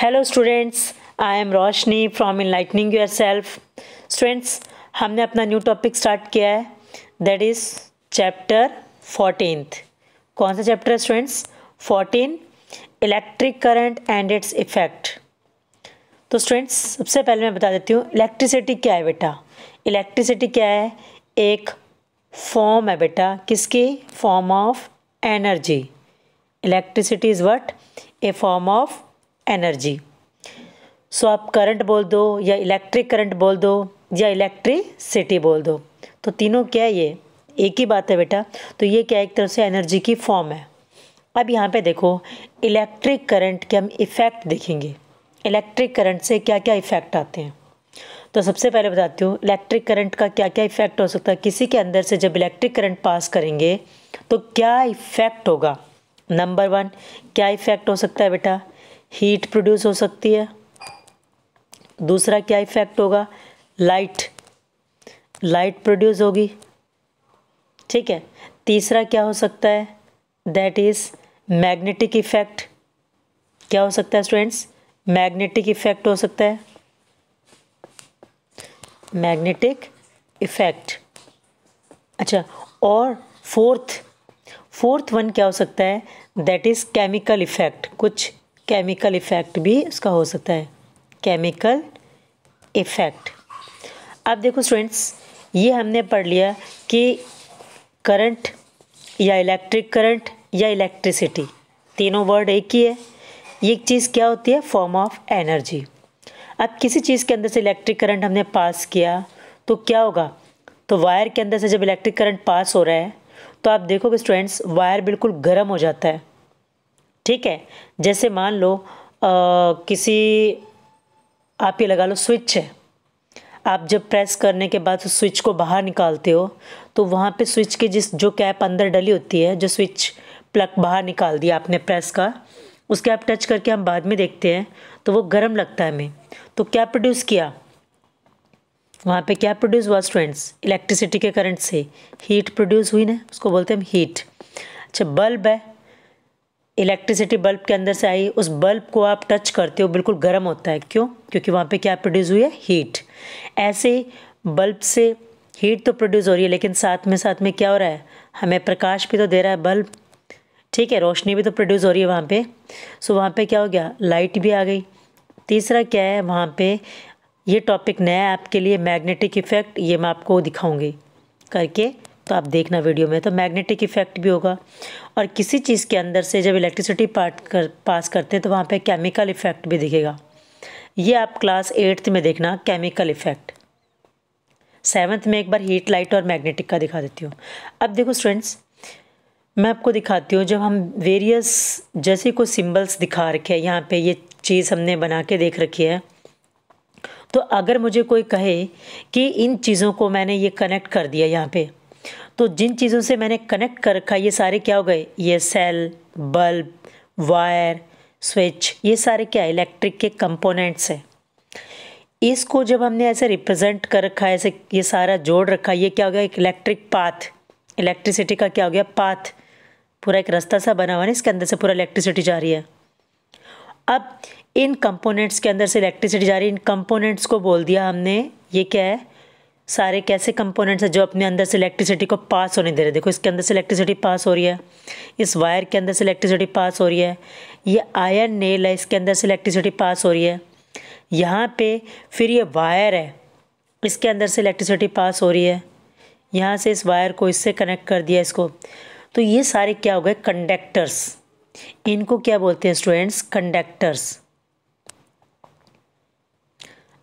Hello students I am Roshni from enlightening yourself students हमने अपना new topic start किया है दैट इज़ चैप्टर फोर्टीनथ कौन सा चैप्टर है students fourteen electric current and its effect तो स्टूडेंट्स सबसे पहले मैं बता देती हूँ इलेक्ट्रिसिटी क्या है बेटा इलेक्ट्रिसिटी क्या है एक फॉर्म है बेटा किसकी form of energy electricity is what a form of energy so आप करंट बोल दो या इलेक्ट्रिक करंट बोल दो या इलेक्ट्रिसिटी बोल दो तो तीनों क्या है ये एक ही बात है बेटा तो ये क्या एक तरह से एनर्जी की फॉर्म है अब यहाँ पे देखो इलेक्ट्रिक करंट के हम इफ़ेक्ट देखेंगे इलेक्ट्रिक करंट से क्या क्या इफ़ेक्ट आते हैं तो सबसे पहले बताती हूँ इलेक्ट्रिक करंट का क्या क्या इफ़ेक्ट हो सकता है किसी के अंदर से जब इलेक्ट्रिक करंट पास करेंगे तो क्या इफ़ेक्ट होगा नंबर वन क्या इफ़ेक्ट हो सकता है बेटा हीट प्रोड्यूस हो सकती है दूसरा क्या इफेक्ट होगा लाइट लाइट प्रोड्यूस होगी ठीक है तीसरा क्या हो सकता है दैट इज़ मैग्नेटिक इफेक्ट क्या हो सकता है स्टूडेंट्स मैग्नेटिक इफेक्ट हो सकता है मैग्नेटिक इफेक्ट अच्छा और फोर्थ फोर्थ वन क्या हो सकता है दैट इज़ केमिकल इफेक्ट कुछ केमिकल इफ़ेक्ट भी उसका हो सकता है केमिकल इफ़ेक्ट अब देखो स्टूडेंट्स ये हमने पढ़ लिया कि करंट या इलेक्ट्रिक करंट या इलेक्ट्रिसिटी तीनों वर्ड एक ही है ये एक चीज़ क्या होती है फॉर्म ऑफ एनर्जी अब किसी चीज़ के अंदर से इलेक्ट्रिक करंट हमने पास किया तो क्या होगा तो वायर के अंदर से जब इलेक्ट्रिक करंट पास हो रहा है तो आप देखोगे स्टूडेंट्स वायर बिल्कुल गर्म हो जाता है ठीक है जैसे मान लो आ, किसी आप ये लगा लो स्विच है आप जब प्रेस करने के बाद स्विच को बाहर निकालते हो तो वहाँ पे स्विच के जिस जो कैप अंदर डली होती है जो स्विच प्लग बाहर निकाल दिया आपने प्रेस का उसके आप टच करके हम बाद में देखते हैं तो वो गर्म लगता है हमें तो क्या प्रोड्यूस किया वहाँ पे क्या प्रोड्यूस हुआ स्टूडेंट्स इलेक्ट्रिसिटी के करंट से हीट प्रोड्यूस हुई ना उसको बोलते हैं हम हीट अच्छा बल्ब है इलेक्ट्रिसिटी बल्ब के अंदर से आई उस बल्ब को आप टच करते हो बिल्कुल गर्म होता है क्यों क्योंकि वहाँ पे क्या प्रोड्यूस हुई है हीट ऐसे बल्ब से हीट तो प्रोड्यूस हो रही है लेकिन साथ में साथ में क्या हो रहा है हमें प्रकाश भी तो दे रहा है बल्ब ठीक है रोशनी भी तो प्रोड्यूस हो रही है वहाँ पर सो वहाँ पर क्या हो गया लाइट भी आ गई तीसरा क्या है वहाँ पर ये टॉपिक नया है आपके लिए मैग्नेटिक इफ़ेक्ट ये मैं आपको दिखाऊँगी करके तो आप देखना वीडियो में तो मैग्नेटिक इफ़ेक्ट भी होगा और किसी चीज़ के अंदर से जब इलेक्ट्रिसिटी पार्ट कर पास करते हैं तो वहाँ पे केमिकल इफ़ेक्ट भी दिखेगा ये आप क्लास एट्थ में देखना केमिकल इफ़ेक्ट सेवन्थ में एक बार हीट लाइट और मैग्नेटिक का दिखा देती हूँ अब देखो स्टूडेंट्स मैं आपको दिखाती हूँ जब हम वेरियस जैसे कुछ सिम्बल्स दिखा रखे हैं यहाँ पर ये चीज़ हमने बना के देख रखी है तो अगर मुझे कोई कहे कि इन चीज़ों को मैंने ये कनेक्ट कर दिया यहाँ पर तो जिन चीज़ों से मैंने कनेक्ट कर रखा ये सारे क्या हो गए ये सेल बल्ब वायर स्विच ये सारे क्या इलेक्ट्रिक के कंपोनेंट्स हैं इसको जब हमने ऐसे रिप्रेजेंट कर रखा है ऐसे ये सारा जोड़ रखा ये क्या हो गया एक इलेक्ट्रिक पाथ इलेक्ट्रिसिटी का क्या हो गया पाथ पूरा एक रास्ता सा बना हुआ है इसके अंदर से पूरा इलेक्ट्रिसिटी जा रही है अब इन कंपोनेंट्स के अंदर से इलेक्ट्रिसिटी जा रही है इन कंपोनेंट्स को बोल दिया हमने ये क्या है सारे कैसे कंपोनेंट्स हैं जो अपने अंदर से इलेक्ट्रिसिटी को पास होने दे रहे देखो इसके अंदर से इलेक्ट्रिसिटी पास हो रही है इस वायर के अंदर से इलेक्ट्रिसिटी पास हो रही है ये आयरन नेल है इसके अंदर से इलेक्ट्रिसिटी पास हो रही है यहाँ पे फिर ये वायर है इसके अंदर से इलेक्ट्रिसिटी पास हो रही है यहाँ से इस वायर को इससे कनेक्ट कर दिया इसको तो ये सारे क्या हो गए कंडक्टर्स इनको क्या बोलते हैं स्टूडेंट्स कंडक्टर्स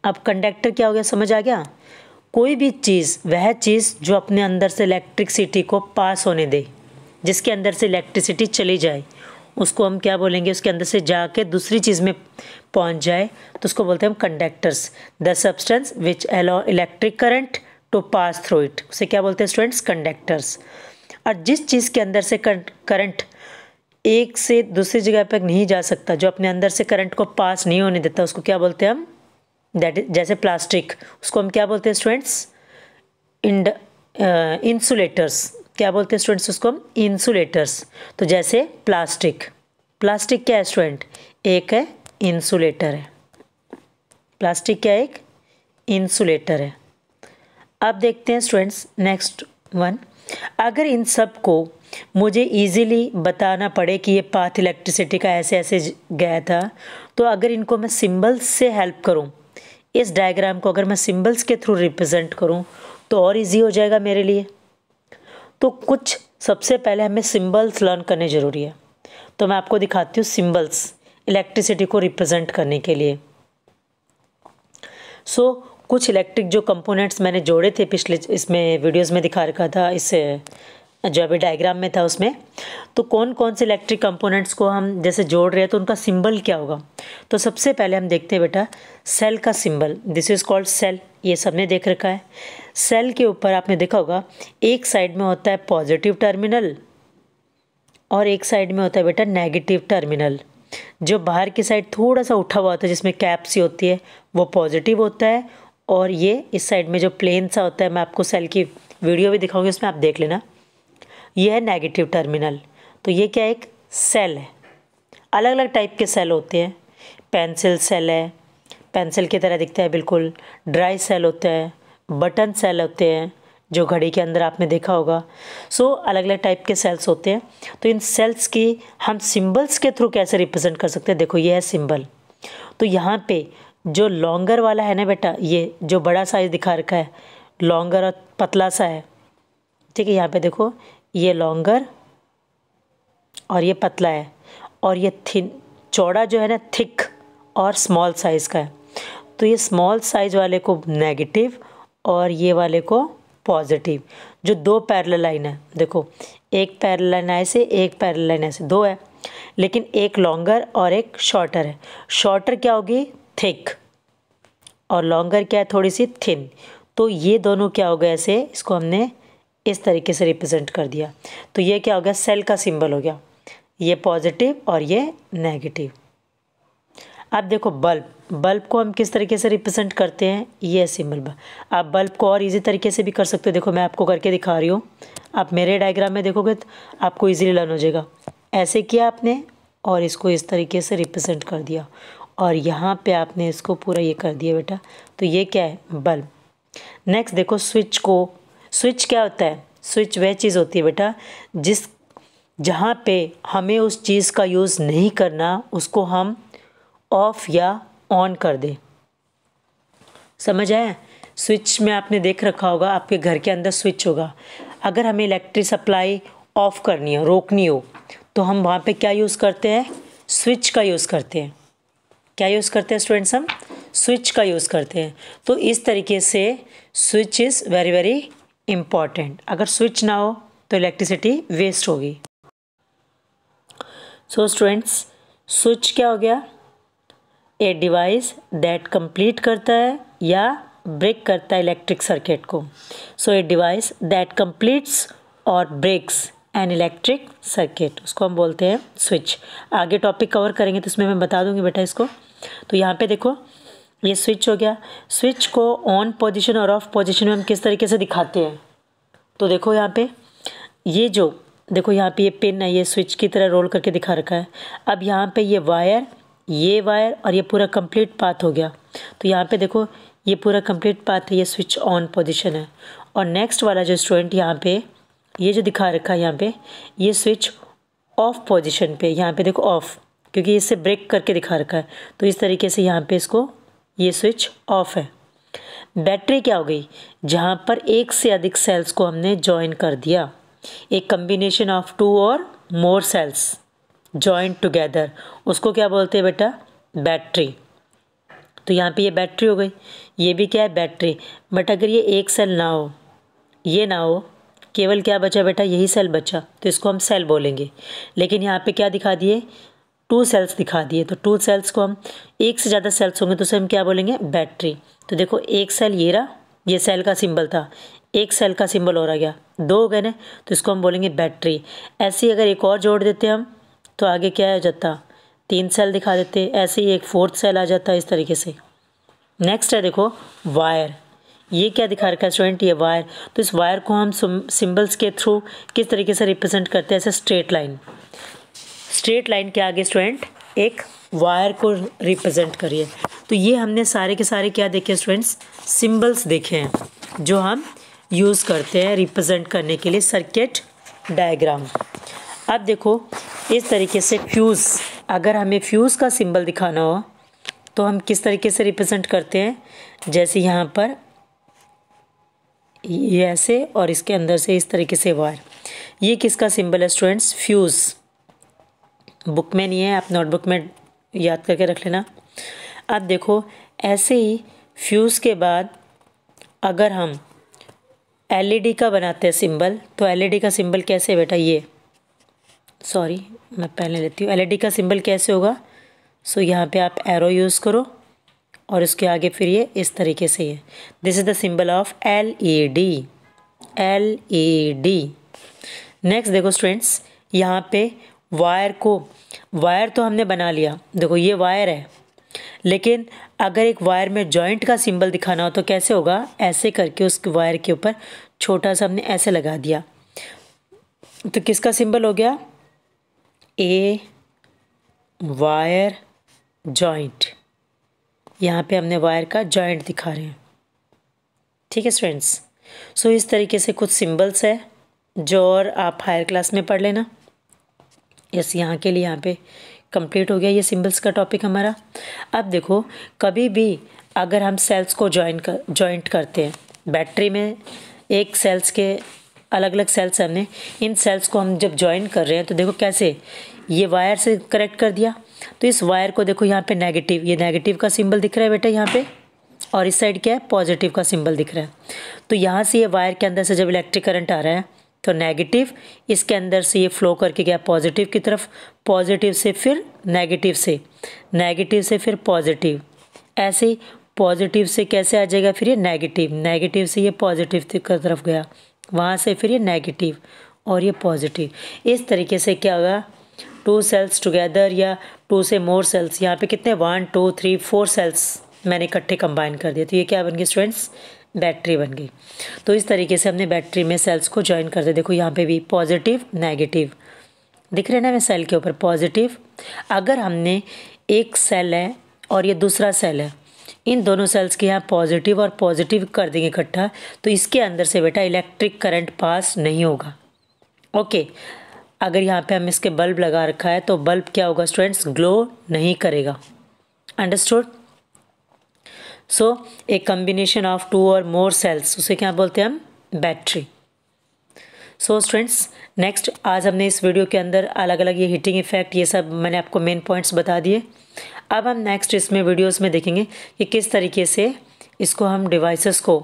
अब कंडक्टर क्या हो गया समझ आ गया कोई भी चीज़ वह चीज़ जो अपने अंदर से इलेक्ट्रिसिटी को पास होने दे जिसके अंदर से इलेक्ट्रिसिटी चली जाए उसको हम क्या बोलेंगे उसके अंदर से जाके दूसरी चीज़ में पहुंच जाए तो उसको बोलते हैं हम conductors the substance which allow electric current to pass through it उसे क्या बोलते हैं स्टूडेंट्स कंडक्टर्स और जिस चीज़ के अंदर से करंट एक से दूसरी जगह पर नहीं जा सकता जो अपने अंदर से करंट को पास नहीं होने देता उसको क्या बोलते हैं हम दैट जैसे प्लास्टिक उसको हम क्या बोलते हैं स्टूडेंट्स इंड इंसुलेटर्स क्या बोलते हैं स्टूडेंट्स उसको हम इंसुलेटर्स तो जैसे प्लास्टिक प्लास्टिक क्या है स्टूडेंट एक है इंसुलेटर है प्लास्टिक क्या एक इंसुलेटर है अब देखते हैं स्टूडेंट्स नेक्स्ट वन अगर इन सब को मुझे इजीली बताना पड़े कि ये पाथ इलेक्ट्रिसिटी का ऐसे ऐसे गया था तो अगर इनको मैं सिंबल्स से हेल्प करूं इस डायग्राम को अगर मैं सिंबल्स के थ्रू रिप्रेजेंट करूं तो और इजी हो जाएगा मेरे लिए तो कुछ सबसे पहले हमें सिंबल्स लर्न करने ज़रूरी है तो मैं आपको दिखाती हूँ सिंबल्स इलेक्ट्रिसिटी को रिप्रेजेंट करने के लिए सो so, कुछ इलेक्ट्रिक जो कंपोनेंट्स मैंने जोड़े थे पिछले इसमें वीडियोस में दिखा रखा था इस जो अभी डायग्राम में था उसमें तो कौन कौन से इलेक्ट्रिक कंपोनेंट्स को हम जैसे जोड़ रहे हैं तो उनका सिंबल क्या होगा तो सबसे पहले हम देखते हैं बेटा सेल का symbol this is called cell ये सबने देख रखा है सेल के ऊपर आपने देखा होगा एक साइड में होता है पॉजिटिव टर्मिनल और एक साइड में होता है बेटा नेगेटिव टर्मिनल जो बाहर की साइड थोड़ा सा उठा हुआ होता है जिसमें कैप सी होती है वो पॉजिटिव होता है और ये इस साइड में जो प्लेन सा होता है मैं आपको सेल की वीडियो भी दिखाऊंगी उसमें आप देख लेना यह है नेगेटिव टर्मिनल तो ये क्या एक सेल है अलग अलग टाइप के सेल होते हैं पेंसिल सेल है पेंसिल की तरह दिखता है बिल्कुल ड्राई सेल होता है बटन सेल होते हैं जो घड़ी के अंदर आपने देखा होगा सो so, अलग अलग टाइप के सेल्स होते हैं तो इन सेल्स की हम सिंबल्स के थ्रू कैसे रिप्रेजेंट कर सकते हैं देखो ये है सिंबल तो यहाँ पे जो लॉन्गर वाला है ना बेटा ये जो बड़ा साइज दिखा रखा है लॉन्गर और पतला सा है ठीक है यहाँ पे देखो ये लॉन्गर और ये पतला है और ये थिन चौड़ा जो है ना थिक और स्मॉल साइज़ का है तो ये स्मॉल साइज़ वाले को नेगेटिव और ये वाले को पॉजिटिव जो दो पैरल लाइन है देखो एक पैरल लाइन ऐसे एक पैरल लाइन ऐसे दो है लेकिन एक लॉन्गर और एक शॉर्टर है शॉर्टर क्या होगी थिक और लॉन्गर क्या है थोड़ी सी थिन तो ये दोनों क्या हो गए ऐसे इसको हमने इस तरीके से रिप्रेजेंट कर दिया तो ये क्या हो गया सेल का सिंबल हो गया ये पॉजिटिव और ये नेगेटिव अब देखो बल्ब बल्ब को हम किस तरीके से रिप्रेजेंट करते हैं ये सिंबल बल्ब आप बल्ब को और इजी तरीके से भी कर सकते हो देखो मैं आपको करके दिखा रही हूँ आप मेरे डायग्राम में देखोगे तो आपको इजीली लर्न हो जाएगा ऐसे किया आपने और इसको इस तरीके से रिप्रेजेंट कर दिया और यहाँ पे आपने इसको पूरा ये कर दिया बेटा तो ये क्या है बल्ब नेक्स्ट देखो स्विच को स्विच क्या होता है स्विच वह चीज़ होती है बेटा जिस जहाँ पे हमें उस चीज़ का यूज़ नहीं करना उसको हम ऑफ़ या ऑन कर दें समझ आए स्विच में आपने देख रखा होगा आपके घर के अंदर स्विच होगा अगर हमें इलेक्ट्रिक सप्लाई ऑफ़ करनी हो रोकनी हो तो हम वहाँ पे क्या यूज़ करते हैं स्विच का यूज़ करते हैं क्या यूज़ करते हैं स्टूडेंट्स हम स्विच का यूज़ करते हैं तो इस तरीके से switch is very very important अगर स्विच ना हो तो इलेक्ट्रिसिटी वेस्ट होगी सो स्टूडेंट्स स्विच क्या हो गया ए डिवाइस दैट कंप्लीट करता है या ब्रेक करता है इलेक्ट्रिक सर्किट को so a device that completes or breaks an electric circuit उसको हम बोलते हैं स्विच आगे टॉपिक कवर करेंगे तो उसमें मैं बता दूंगी बेटा इसको तो यहाँ पे देखो ये स्विच हो गया स्विच को ऑन पोजीशन और ऑफ पोजीशन में हम किस तरीके से दिखाते हैं तो देखो यहाँ पे ये जो देखो यहाँ पे ये पिन है ये स्विच की तरह रोल करके दिखा रखा है अब यहाँ पे ये वायर ये वायर और ये पूरा कंप्लीट पाथ हो गया तो यहाँ पे देखो ये पूरा कंप्लीट पाथ है ये स्विच ऑन पोजिशन है और नेक्स्ट वाला जो स्टूडेंट यहाँ पे ये जो दिखा रखा है यहाँ पे ये स्विच ऑफ पोजिशन पर यहाँ पर देखो ऑफ क्योंकि इसे ब्रेक करके दिखा रखा है तो इस तरीके से यहाँ पर इसको ये स्विच ऑफ है बैटरी क्या हो गई जहाँ पर एक से अधिक सेल्स को हमने ज्वाइन कर दिया एक combination of two or more sales joint together उसको क्या बोलते हैं बेटा बैटरी तो यहाँ पे ये बैटरी हो गई ये भी क्या है बैटरी बट अगर ये एक सेल ना हो ये ना हो केवल क्या बचा बेटा यही सेल बचा तो इसको हम सेल बोलेंगे लेकिन यहाँ पे क्या दिखा दिए टू सेल्स दिखा दिए तो टू सेल्स को हम एक से ज़्यादा सेल्स होंगे तो उसे हम क्या बोलेंगे बैटरी तो देखो एक सेल ये रहा ये सेल का सिंबल था एक सेल का सिंबल और आ गया दो हो गए ना तो इसको हम बोलेंगे बैटरी ऐसे ही अगर एक और जोड़ देते हम तो आगे क्या हो जाता तीन सेल दिखा देते ऐसे ही एक फोर्थ सेल आ जाता इस तरीके से नेक्स्ट है देखो वायर ये क्या दिखा रखा है स्टूडेंट ये वायर तो इस वायर को हम सिंबल्स के थ्रू किस तरीके से रिप्रेजेंट करते हैं ऐसे स्ट्रेट लाइन स्ट्रेट लाइन के आगे स्टूडेंट एक वायर को रिप्रेजेंट करिए तो ये हमने सारे के सारे क्या देखे स्टूडेंट्स सिंबल्स देखे हैं जो हम यूज़ करते हैं रिप्रेजेंट करने के लिए सर्किट डायग्राम अब देखो इस तरीके से फ्यूज़ अगर हमें फ्यूज़ का सिंबल दिखाना हो तो हम किस तरीके से रिप्रेजेंट करते हैं जैसे यहाँ पर ये ऐसे और इसके अंदर से इस तरीके से वायर ये किसका सिंबल है स्टूडेंट्स फ्यूज़ बुक में नहीं है आप नोटबुक में याद करके रख लेना अब देखो ऐसे ही फ्यूज़ के बाद अगर हम एलईडी का बनाते हैं सिंबल तो एलईडी का सिंबल कैसे बेटा ये सॉरी मैं पहले लेती हूँ एलईडी का सिंबल कैसे होगा सो so, यहाँ पे आप एरो यूज़ करो और इसके आगे फिर ये इस तरीके से है this is the symbol of L E D L E D next देखो स्टूडेंट्स यहाँ पे वायर को वायर तो हमने बना लिया देखो ये वायर है लेकिन अगर एक वायर में जॉइंट का सिंबल दिखाना हो तो कैसे होगा ऐसे करके उस वायर के ऊपर छोटा सा हमने ऐसे लगा दिया तो किसका सिंबल हो गया ए वायर जॉइंट यहाँ पे हमने वायर का जॉइंट दिखा रहे हैं ठीक है स्टूडेंट्स सो इस तरीके से कुछ सिंबल्स है जो और आप हायर क्लास में पढ़ लेना यस यहाँ के लिए यहाँ पे कंप्लीट हो गया ये सिंबल्स का टॉपिक हमारा अब देखो कभी भी अगर हम सेल्स को ज्वाइन कर जॉइंट करते हैं बैटरी में एक सेल्स के अलग अलग सेल्स हमने इन सेल्स को हम जब ज्वाइन कर रहे हैं तो देखो कैसे ये वायर से कनेक्ट कर दिया तो इस वायर को देखो यहाँ पे नेगेटिव ये नेगेटिव का सिंबल दिख रहा है बेटा यहाँ पे और इस साइड क्या है पॉजिटिव का सिंबल दिख रहा है तो यहाँ से ये वायर के अंदर से जब इलेक्ट्रिक करंट आ रहा है तो नेगेटिव इसके अंदर से ये फ्लो करके गया पॉजिटिव की तरफ पॉजिटिव से फिर नेगेटिव से नेगेटिव से फिर पॉजिटिव ऐसे पॉजिटिव से कैसे आ जाएगा फिर ये नेगेटिव नेगेटिव से ये पॉजिटिव की तरफ गया वहाँ से फिर ये नेगेटिव और ये पॉजिटिव इस तरीके से क्या होगा टू सेल्स टुगेदर या टू से मोर सेल्स यहाँ पे कितने one two three four cells मैंने इकट्ठे कंबाइन कर दिए तो ये क्या बन गए स्टूडेंट्स बैटरी बन गई तो इस तरीके से हमने बैटरी में सेल्स को ज्वाइन कर दिया देखो यहाँ पे भी पॉजिटिव नेगेटिव दिख रहे ना मैं सेल के ऊपर पॉजिटिव अगर हमने एक सेल है और ये दूसरा सेल है इन दोनों सेल्स के यहाँ पॉजिटिव और पॉजिटिव कर देंगे इकट्ठा तो इसके अंदर से बेटा इलेक्ट्रिक करंट पास नहीं होगा ओके अगर यहाँ पे हम इसके बल्ब लगा रखा है तो बल्ब क्या होगा स्टूडेंट्स ग्लो नहीं करेगा understood so a combination of two or more sales उसे क्या बोलते हैं हम बैटरी सो स्टूडेंट्स नेक्स्ट आज हमने इस वीडियो के अंदर अलग अलग ये हीटिंग इफेक्ट ये सब मैंने आपको मेन पॉइंट्स बता दिए अब हम नेक्स्ट इसमें वीडियोस में देखेंगे कि किस तरीके से इसको हम डिवाइसेस को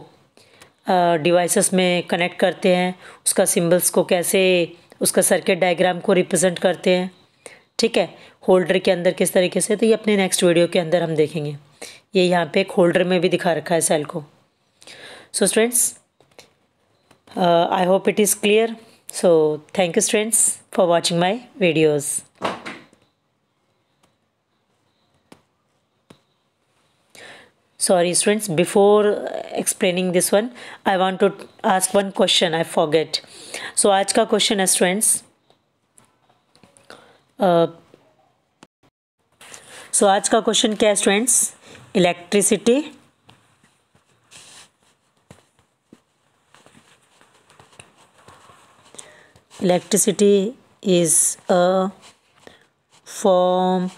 डिवाइसेस में कनेक्ट करते हैं उसका सिंबल्स को कैसे उसका सर्किट डायग्राम को रिप्रेजेंट करते हैं ठीक है होल्डर के अंदर किस तरीके से तो ये अपने नेक्स्ट वीडियो के अंदर हम देखेंगे ये यहाँ पे एक होल्डर में भी दिखा रखा है सेल को so students I hope it is clear so thank you students for watching my videos sorry students before explaining this one i want to ask one question i forget so aaj ka question hai students uh, so aaj ka question kya hai students electricity electricity is a form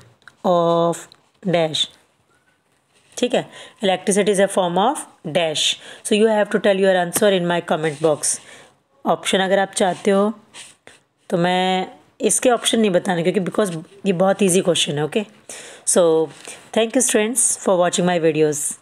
of dash ठीक है electricity is a form of dash so you have to tell your answer in my comment box option अगर आप चाहते हो तो मैं इसके option नहीं बताने क्योंकि बिकॉज ये बहुत ईजी क्वेश्चन है okay so Thank you friends for watching my videos.